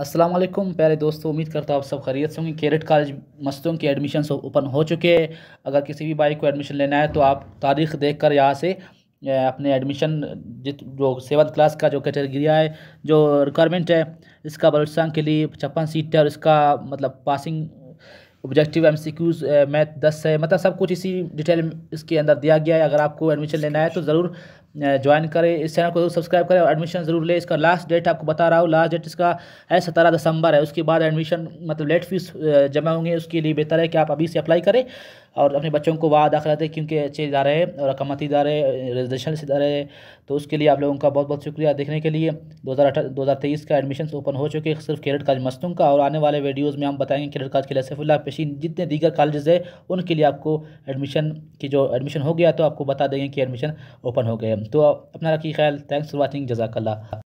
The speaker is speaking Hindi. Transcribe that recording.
असलम प्यारे दोस्तों उम्मीद करता हूँ आप सब खरीत से होंगे कैरेट कॉलेज मस्तों के एडमिशन ओपन हो चुके हैं अगर किसी भी बाइक को एडमिशन लेना है तो आप तारीख देख कर यहाँ से अपने एडमिशन जित जो सेवन क्लास का जो कैटेगरिया है जो रिक्वायरमेंट है इसका बलोचिस्तान के लिए छप्पन सीट है और इसका मतलब passing objective M C Qs math दस है मतलब सब कुछ इसी डिटेल इसके अंदर दिया गया है अगर आपको एडमिशन लेना है तो ज़रूर ज्वाइन करें इस चैनल को जरूर सब्सक्राइब करें और एडमिशन ज़रूर लें इसका लास्ट डेट आपको बता रहा हूँ लास्ट डेट इसका है सतारह दिसंबर है उसके बाद एडमिशन मतलब लेट फीस जमा होंगे उसके लिए बेहतर है कि आप अभी से अप्लाई करें और अपने बच्चों को वहाँ दाखिला दें क्योंकि अच्छे इदारे हैं और अकमती इदारे रेजिडेंशल इदारे हैं तो उसके लिए आप लोगों का बहुत बहुत शुक्रिया देखने के लिए दो हज़ार का एडमिशन ओपन हो चुके हैं सिर्फ कैडेट कॉलेज मस्तूम का और आने वाले वीडियोज़ में हम बताएंगे कैडेट कॉलेज के सफुल्ला पेशी जितने दीगर कॉलेज हैं उनके लिए आपको एडमिशन की जो एडमिशन हो गया तो आपको बता देंगे कि एडमिशन ओपन हो गए तो अपना रखिए ख्याल थैंक्स फॉर वॉचिंग जजाकल्ला